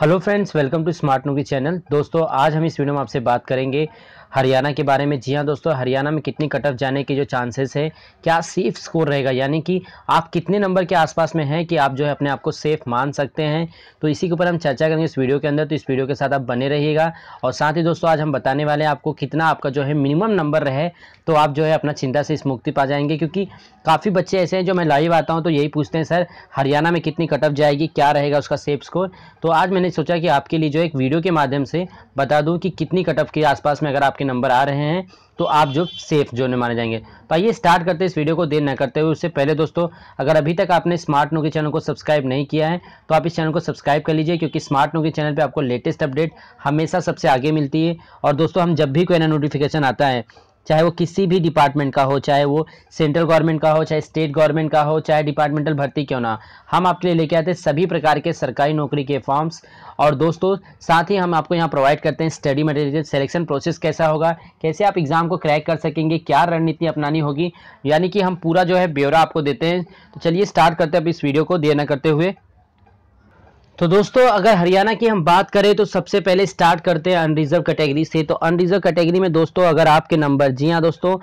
hello friends welcome to smart new channel दोस्तों आज हम इस वीडियो में आपसे बात करेंगे हरियाणा के बारे में जी हाँ दोस्तों हरियाणा में कितनी कट ऑफ जाने के जो चांसेस है क्या सेफ स्कोर रहेगा यानी कि आप कितने नंबर के आसपास में हैं कि आप जो है अपने आप को सेफ मान सकते हैं तो इसी के ऊपर हम चर्चा करेंगे इस वीडियो के अंदर तो इस वीडियो के साथ आप बने रहिएगा और साथ ही दोस्तों आज हम बताने वाले हैं आपको कितना आपका जो है मिनिमम नंबर रहे तो आप जो है अपना चिंता से इस मुक्ति पा जाएंगे क्योंकि काफ़ी बच्चे ऐसे हैं जो मैं लाइव आता हूँ तो यही पूछते हैं सर हरियाणा में कितनी कट ऑफ जाएगी क्या रहेगा उसका सेफ स्कोर तो आज मैंने सोचा कि आपके लिए जो एक वीडियो के माध्यम से बता दूँ कि कितनी कट ऑफ के आसपास में अगर आपके आपके नंबर आ रहे हैं तो आप जो सेफ जोन में माने जाएंगे तो आइए स्टार्ट करते हैं इस वीडियो को देर न करते हुए उससे पहले दोस्तों अगर अभी तक आपने स्मार्ट नो के चैनल को सब्सक्राइब नहीं किया है तो आप इस चैनल को सब्सक्राइब कर लीजिए क्योंकि स्मार्ट नो के चैनल पे आपको लेटेस्ट अपडेट हमेशा सबसे आगे मिलती है और दोस्तों हम जब भी कोई ना नोटिफिकेशन आता है चाहे वो किसी भी डिपार्टमेंट का हो चाहे वो सेंट्रल गवर्नमेंट का हो चाहे स्टेट गवर्नमेंट का हो चाहे डिपार्टमेंटल भर्ती क्यों ना हम आपके लिए लेके आते हैं सभी प्रकार के सरकारी नौकरी के फॉर्म्स और दोस्तों साथ ही हम आपको यहाँ प्रोवाइड करते हैं स्टडी मटेरियल सिलेक्शन प्रोसेस कैसा होगा कैसे आप एग्ज़ाम को क्रैक कर सकेंगे क्या रणनीति अपनानी होगी यानी कि हम पूरा जो है ब्यौरा आपको देते हैं तो चलिए स्टार्ट करते हैं अब इस वीडियो को देना करते हुए तो दोस्तों अगर हरियाणा की हम बात करें तो सबसे पहले स्टार्ट करते हैं अनरिजर्व कैटेगरी से तो अनरिजर्व कैटेगरी में दोस्तों अगर आपके नंबर जी हाँ दोस्तों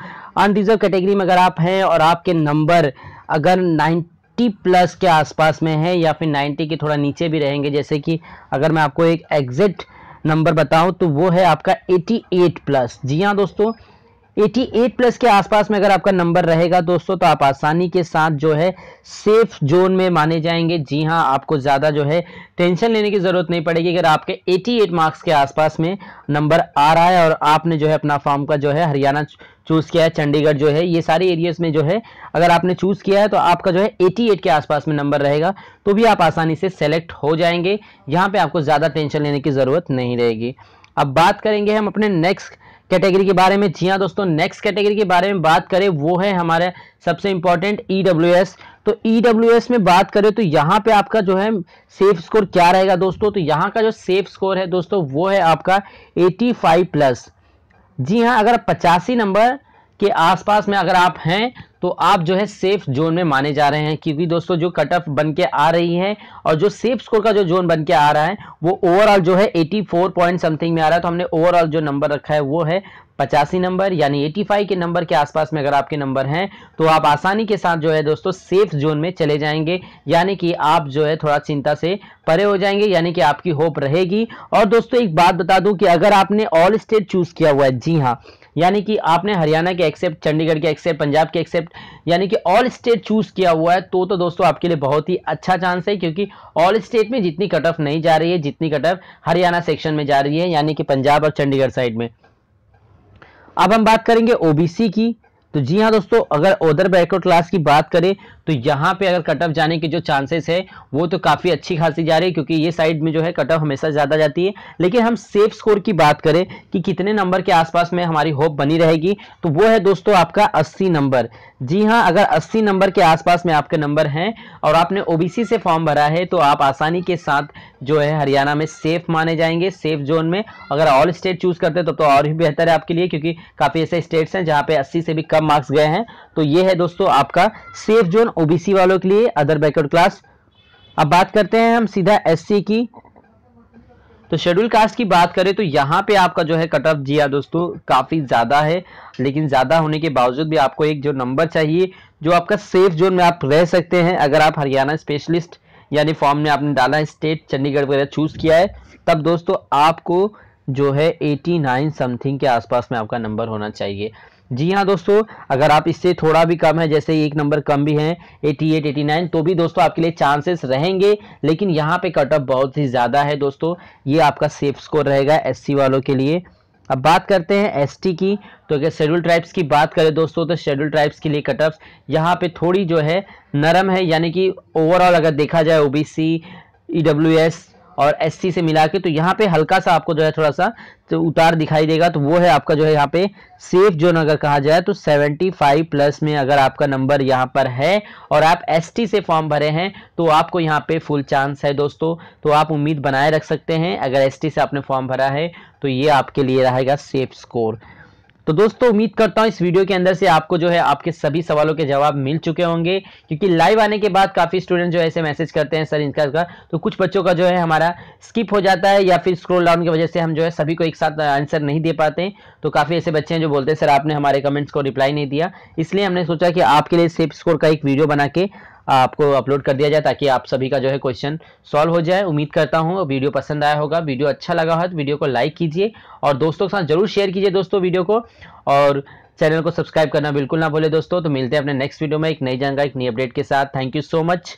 अनरिजर्व कैटेगरी में अगर आप हैं और आपके नंबर अगर 90 प्लस के आसपास में है या फिर 90 के थोड़ा नीचे भी रहेंगे जैसे कि अगर मैं आपको एक एग्जिट नंबर बताऊं तो वो है आपका 88 प्लस जी हाँ दोस्तों 88 प्लस के आसपास में अगर आपका नंबर रहेगा दोस्तों तो आप आसानी के साथ जो है सेफ जोन में माने जाएंगे जी हाँ आपको ज़्यादा जो है टेंशन लेने की ज़रूरत नहीं पड़ेगी अगर आपके 88 मार्क्स के आसपास में नंबर आ रहा है और आपने जो है अपना फॉर्म का जो है हरियाणा चूज़ किया है चंडीगढ़ जो है ये सारे एरियाज में जो है अगर आपने चूज़ किया है तो आपका जो है एटी के आसपास में नंबर रहेगा तो भी आप आसानी से सेलेक्ट हो जाएंगे यहाँ पे आपको ज़्यादा टेंशन लेने की ज़रूरत नहीं रहेगी अब बात करेंगे हम अपने नेक्स्ट कैटेगरी के बारे में जी हाँ दोस्तों नेक्स्ट कैटेगरी के बारे में बात करें वो है हमारे सबसे इंपॉर्टेंट ई e तो ई e में बात करें तो यहाँ पे आपका जो है सेफ स्कोर क्या रहेगा दोस्तों तो यहाँ का जो सेफ स्कोर है दोस्तों वो है आपका 85 प्लस जी हाँ अगर पचासी नंबर के आसपास में अगर आप हैं तो आप जो है सेफ जोन में माने जा रहे हैं क्योंकि दोस्तों जो कट ऑफ बन के आ रही है और जो सेफ स्कोर का जो जोन बन के आ रहा है वो ओवरऑल जो है 84 पॉइंट समथिंग में आ रहा है तो हमने ओवरऑल जो नंबर रखा है वो है पचासी नंबर यानी एटी फाइव के नंबर के आसपास में अगर आपके नंबर हैं तो आप आसानी के साथ जो है दोस्तों सेफ जोन में चले जाएंगे यानी कि आप जो है थोड़ा चिंता से परे हो जाएंगे यानी कि आपकी होप रहेगी और दोस्तों एक बात बता दूं कि अगर आपने ऑल स्टेट चूज किया हुआ है जी हाँ यानी कि आपने हरियाणा के एक्सेप्ट चंडीगढ़ के एक्सेप्ट पंजाब के एक्सेप्ट यानी कि ऑल स्टेट चूज़ किया हुआ है तो तो दोस्तों आपके लिए बहुत ही अच्छा चांस है क्योंकि ऑल स्टेट में जितनी कट ऑफ नहीं जा रही है जितनी कट ऑफ हरियाणा सेक्शन में जा रही है यानी कि पंजाब और चंडीगढ़ साइड में अब हम बात करेंगे ओबीसी की तो जी हाँ दोस्तों अगर ओदर बैकवर्ड क्लास की बात करें तो यहाँ पे अगर कट ऑफ जाने की जो चांसेस है वो तो काफ़ी अच्छी खासी जा रही है क्योंकि ये साइड में जो है कट ऑफ हमेशा ज़्यादा जाती है लेकिन हम सेफ स्कोर की बात करें कि कितने नंबर के आसपास में हमारी होप बनी रहेगी तो वो है दोस्तों आपका अस्सी नंबर जी हाँ अगर अस्सी नंबर के आसपास में आपके नंबर हैं और आपने ओबीसी से फॉर्म भरा है तो आप आसानी के साथ जो है हरियाणा में सेफ माने जाएंगे सेफ जोन में अगर ऑल स्टेट चूज करते तो, तो और भी बेहतर है आपके लिए क्योंकि काफ़ी ऐसे स्टेट्स हैं जहां पे 80 से भी कम मार्क्स गए हैं तो ये है दोस्तों आपका सेफ जोन ओबीसी वालों के लिए अदर बैकवर्ड क्लास अब बात करते हैं हम सीधा एससी की तो शेड्यूल कास्ट की बात करें तो यहाँ पे आपका जो है कट ऑफ जी हाँ दोस्तों काफ़ी ज़्यादा है लेकिन ज़्यादा होने के बावजूद भी आपको एक जो नंबर चाहिए जो आपका सेफ जोन में आप रह सकते हैं अगर आप हरियाणा स्पेशलिस्ट यानी फॉर्म में आपने डाला है स्टेट चंडीगढ़ वगैरह चूज़ किया है तब दोस्तों आपको जो है एटी समथिंग के आसपास में आपका नंबर होना चाहिए जी हाँ दोस्तों अगर आप इससे थोड़ा भी कम है जैसे एक नंबर कम भी है 88, 89 तो भी दोस्तों आपके लिए चांसेस रहेंगे लेकिन यहाँ पे कटअप बहुत ही ज़्यादा है दोस्तों ये आपका सेफ स्कोर रहेगा एससी वालों के लिए अब बात करते हैं एसटी की तो अगर शेड्यूल ट्राइब्स की बात करें दोस्तों तो शेड्यूल ट्राइब्स के लिए कटअप यहाँ पर थोड़ी जो है नरम है यानी कि ओवरऑल अगर देखा जाए ओबीसी ईडब्ल्यूएस और एस से मिला के तो यहाँ पे हल्का सा आपको जो है थोड़ा सा तो उतार दिखाई देगा तो वो है आपका जो है यहाँ पे सेफ जोन अगर कहा जाए तो 75 प्लस में अगर आपका नंबर यहाँ पर है और आप एस से फॉर्म भरे हैं तो आपको यहाँ पे फुल चांस है दोस्तों तो आप उम्मीद बनाए रख सकते हैं अगर एस से आपने फॉर्म भरा है तो ये आपके लिए रहेगा सेफ स्कोर तो दोस्तों उम्मीद करता हूँ इस वीडियो के अंदर से आपको जो है आपके सभी सवालों के जवाब मिल चुके होंगे क्योंकि लाइव आने के बाद काफ़ी स्टूडेंट जो है ऐसे मैसेज करते हैं सर इनका का तो कुछ बच्चों का जो है हमारा स्किप हो जाता है या फिर स्क्रोल डाउन की वजह से हम जो है सभी को एक साथ आंसर नहीं दे पाते तो काफ़ी ऐसे बच्चे हैं जो बोलते हैं सर आपने हमारे कमेंट्स को रिप्लाई नहीं दिया इसलिए हमने सोचा कि आपके लिए सेफ स्कोर का एक वीडियो बना के आपको अपलोड कर दिया जाए ताकि आप सभी का जो है क्वेश्चन सॉल्व हो जाए उम्मीद करता हूँ वीडियो पसंद आया होगा वीडियो अच्छा लगा हो तो वीडियो को लाइक कीजिए और दोस्तों के साथ जरूर शेयर कीजिए दोस्तों वीडियो को और चैनल को सब्सक्राइब करना बिल्कुल ना भूले दोस्तों तो मिलते हैं अपने नेक्स्ट वीडियो में एक नई जानकारी एक नई अपडेट के साथ थैंक यू सो मच